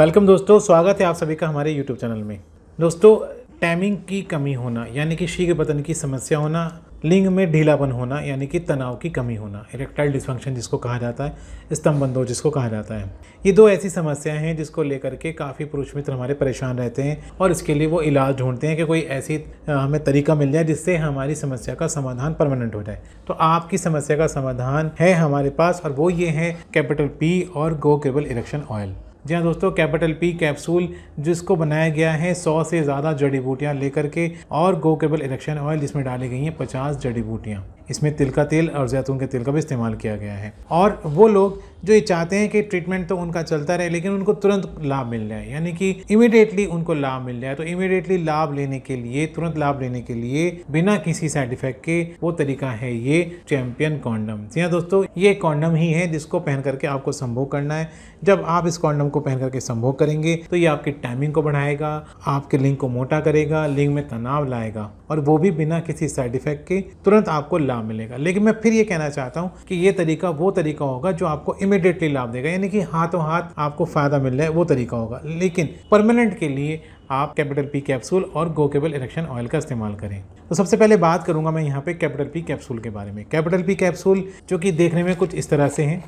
welcome दोस्तों स्वागत है आप सभी का हमारे यूट्यूब चैनल में दोस्तों टाइमिंग की कमी होना यानी कि शीघ्र पतन की समस्या होना लिंग में ढीलापन होना यानी कि तनाव की कमी होना इरेक्टाइल डिस्फंक्शन जिसको कहा जाता है बंदो जिसको कहा जाता है ये दो ऐसी समस्याएं हैं जिसको लेकर के काफ़ी पुरुष मित्र हमारे परेशान रहते हैं और इसके लिए वो इलाज ढूंढते हैं कि कोई ऐसी हमें तरीका मिल जाए जिससे हमारी समस्या का समाधान परमानेंट हो जाए तो आपकी समस्या का समाधान है हमारे पास और वो ये है कैपिटल पी और गो केबल इरेक्शन ऑयल जी हाँ दोस्तों कैपिटल पी कैप्सूल जिसको बनाया गया है सौ से ज़्यादा जड़ी बूटियाँ लेकर के और गो केबल इलेक्शन ऑयल जिसमें डाली गई हैं पचास जड़ी बूटियाँ इसमें तिल का तेल और जैतून के तेल का भी इस्तेमाल किया गया है और वो लोग जो ये चाहते हैं कि ट्रीटमेंट तो उनका चलता रहे लेकिन उनको तुरंत लाभ मिल जाए यानी कि इमिडिएटली उनको लाभ मिल जाए तो इमिडिएटली लाभ लेने के लिए तुरंत लाभ लेने के लिए बिना किसी साइड इफेक्ट के वो तरीका है ये चैम्पियन कॉन्डम जी हाँ दोस्तों ये कॉन्डम ही है जिसको पहन करके आपको संभोग करना है जब आप इस कॉन्डम को पहन करके संभोग करेंगे तो ये आपकी टाइमिंग को बढ़ाएगा आपके लिंग को मोटा करेगा लिंग में तनाव लाएगा और वो भी बिना किसी साइड इफेक्ट के तुरंत आपको लाभ मिलेगा लेकिन मैं फिर ये कहना चाहता हूँ कि ये तरीका वो तरीका होगा जो आपको इमिडिएटली लाभ देगा यानी कि हाथों हाथ आपको फ़ायदा मिल रहा है वो तरीका होगा लेकिन परमानेंट के लिए आप कैपिटल पी कैप्सूल और गोकेबल इलेक्शन ऑयल का इस्तेमाल करें तो सबसे पहले बात करूंगा मैं यहाँ पे कैपिटल पी कैप्सूल के बारे में कैपिटल पी कैप्सूल जो कि देखने में कुछ इस तरह से हैं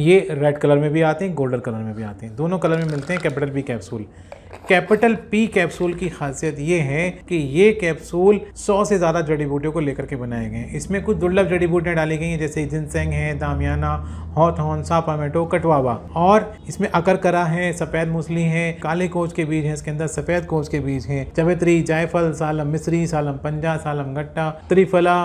ये रेड कलर में भी आते हैं गोल्डन कलर में भी आते हैं दोनों कलर में मिलते हैं capital P capsule capital P capsule की खासियत ये है कि ये कैप्सूल 100 से ज़्यादा जड़ी बूटियों को लेकर के बनाए गए हैं इसमें कुछ दुर्लभ जड़ी बूटियाँ डाली गई हैं जैसे जिनसेंग है दामियाना हॉथहॉन सापामेटो कटवावा और इसमें अकरकरा है सफ़ेद मूसली है काले कोच के बीज हैं इसके अंदर सफ़ेद कोच के बीज हैं चबेतरी जायफल सालम मिश्री सालम पंजा सालम गट्टा त्रिफला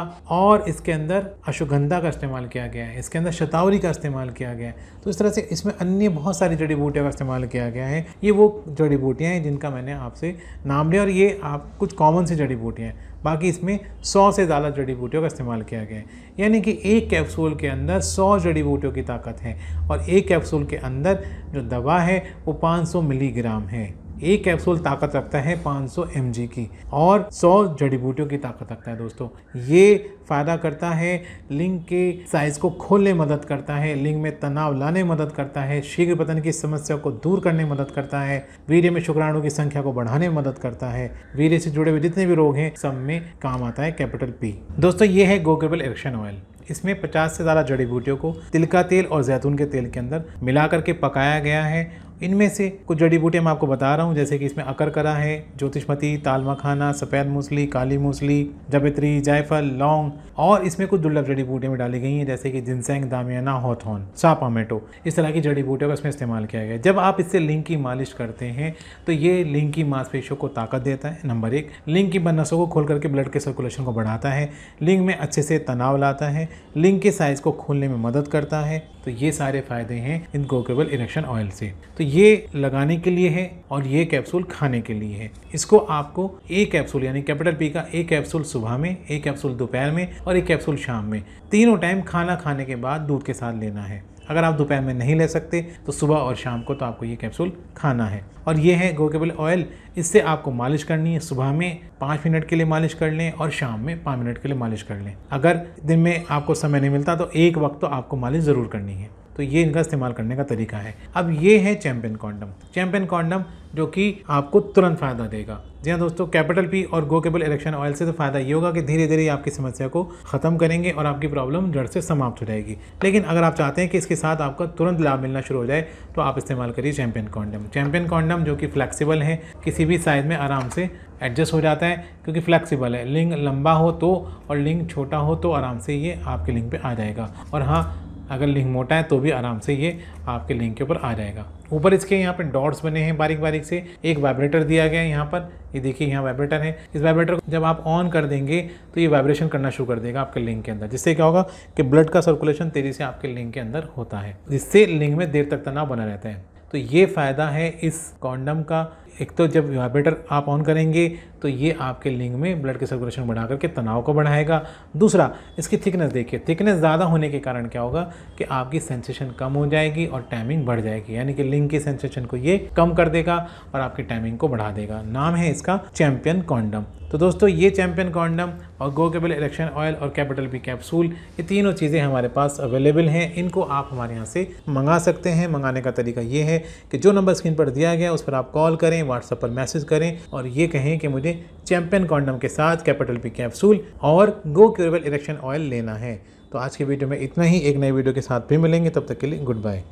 और इसके अंदर अश्वगंधा का इस्तेमाल किया गया है इसके अंदर शतावरी का इस्तेमाल किया गया गया है तो इस तरह से इसमें अन्य बहुत सारी जड़ी बूटियों का इस्तेमाल किया गया है ये वो जड़ी बूटियाँ हैं जिनका मैंने आपसे नाम लिया और ये आप कुछ कॉमन सी जड़ी बूटियाँ हैं बाकी इसमें 100 से ज़्यादा जड़ी बूटियों का इस्तेमाल किया गया है यानी कि एक कैप्सूल के अंदर 100 जड़ी बूटियों की ताकत है और एक कैप्सूल के अंदर जो दवा है वो 500 मिलीग्राम है एक कैप्सूल ताकत रखता है 500 एम की और 100 जड़ी बूटियों की ताकत रखता है दोस्तों ये फ़ायदा करता है लिंग के साइज को खोलने मदद करता है लिंग में तनाव लाने मदद करता है शीघ्र पतन की समस्या को दूर करने में मदद करता है वीर्य में शुक्राणु की संख्या को बढ़ाने में मदद करता है वीर्य से जुड़े हुए जितने भी रोग हैं सब में काम आता है कैपिटल पी दोस्तों ये है गोकेबल एक्शन ऑयल इसमें 50 से ज़्यादा जड़ी बूटियों को तिल का तेल और जैतून के तेल के अंदर मिलाकर के पकाया गया है इनमें से कुछ जड़ी बूटियाँ मैं आपको बता रहा हूँ जैसे कि इसमें अकरकरा है ज्योतिषमती ताल मखाना सफ़ेद मूसली काली मूसली जबित्री जायफल लौंग और इसमें कुछ दुर्लभ जड़ी बूटियाँ भी डाली गई हैं जैसे कि जिनसेंग दामियाना हॉथोन सापामेटो इस तरह की जड़ी बूटियों का इसमें इस्तेमाल किया गया जब आप इससे लिंग की मालिश करते हैं तो ये लिंग की मांसपेशियों को ताकत देता है नंबर एक लिंग की नसों को खोल करके ब्लड के सर्कुलेशन को बढ़ाता है लिंग में अच्छे से तनाव लाता है लिंग के साइज़ को खोलने में मदद करता है तो ये सारे फ़ायदे हैं इन गोकेबल इरेक्शन ऑयल से तो ये लगाने के लिए है और ये कैप्सूल खाने के लिए है इसको आपको एक कैप्सूल यानी कैपिटल पी का एक कैप्सूल सुबह में एक कैप्सूल दोपहर में और एक कैप्सूल शाम में तीनों टाइम खाना खाने के बाद दूध के साथ लेना है अगर आप दोपहर में नहीं ले सकते तो सुबह और शाम को तो आपको ये कैप्सूल खाना है और ये है गोकेबल ऑयल इससे आपको मालिश करनी है सुबह में पाँच मिनट के लिए मालिश कर लें और शाम में पाँच मिनट के लिए मालिश कर लें अगर दिन में आपको समय नहीं मिलता तो एक वक्त तो आपको मालिश ज़रूर करनी है तो ये इनका इस्तेमाल करने का तरीका है अब ये है चैम्पियन कॉन्डम चैम्पियन कॉन्डम जो कि आपको तुरंत फ़ायदा देगा जी हाँ दोस्तों कैपिटल पी और गोकेबल इलेक्शन ऑयल से तो फ़ायदा ये होगा कि धीरे धीरे आपकी समस्या को ख़त्म करेंगे और आपकी प्रॉब्लम जड़ से समाप्त हो जाएगी लेकिन अगर आप चाहते हैं कि इसके साथ आपका तुरंत लाभ मिलना शुरू हो जाए तो आप इस्तेमाल करिए चैम्पियन कॉन्डम चैम्पियन कॉन्डम जो कि फ्लैक्सीबल है किसी भी साइज़ में आराम से एडजस्ट हो जाता है क्योंकि फ्लैक्सीबल है लिंग लंबा हो तो और लिंग छोटा हो तो आराम से ये आपके लिंग पे आ जाएगा और हाँ अगर लिंक मोटा है तो भी आराम से ये आपके लिंक के ऊपर आ जाएगा ऊपर इसके यहाँ पर डॉट्स बने हैं बारीक बारीक से एक वाइब्रेटर दिया गया है यहाँ पर ये यह देखिए यहाँ वाइब्रेटर है इस वाइब्रेटर को जब आप ऑन कर देंगे तो ये वाइब्रेशन करना शुरू कर देगा आपके लिंक के अंदर जिससे क्या होगा कि ब्लड का सर्कुलेशन तेज़ी से आपके लिंक के अंदर होता है जिससे लिंक में देर तक तनाव बना रहता है तो ये फ़ायदा है इस कॉन्डम का एक तो जब वाइब्रेटर आप ऑन करेंगे तो ये आपके लिंग में ब्लड के सर्कुलेशन बढ़ा करके तनाव को बढ़ाएगा दूसरा इसकी थिकनेस देखिए थिकनेस ज़्यादा होने के कारण क्या होगा कि आपकी सेंसेशन कम हो जाएगी और टाइमिंग बढ़ जाएगी यानी कि लिंग की सेंसेशन को ये कम कर देगा और आपकी टाइमिंग को बढ़ा देगा नाम है इसका चैम्पियन कॉन्डम तो दोस्तों ये चैम्पियन कॉन्डम और गोकेबल इलेक्शन ऑयल और कैपिटल बी कैप्सूल ये तीनों चीज़ें हमारे पास अवेलेबल हैं इनको आप हमारे यहाँ से मंगा सकते हैं मंगाने का तरीका ये है कि जो नंबर स्क्रीन पर दिया गया उस पर आप कॉल करें करें व्हाट्सएप पर मैसेज करें और ये कहें कि मुझे चैंपियन कॉन्डम के साथ कैपिटल पी कैप्सूल और गो क्यूरेबल इलेक्शन ऑयल लेना है तो आज के वीडियो में इतना ही एक नए वीडियो के साथ भी मिलेंगे तब तक के लिए गुड बाय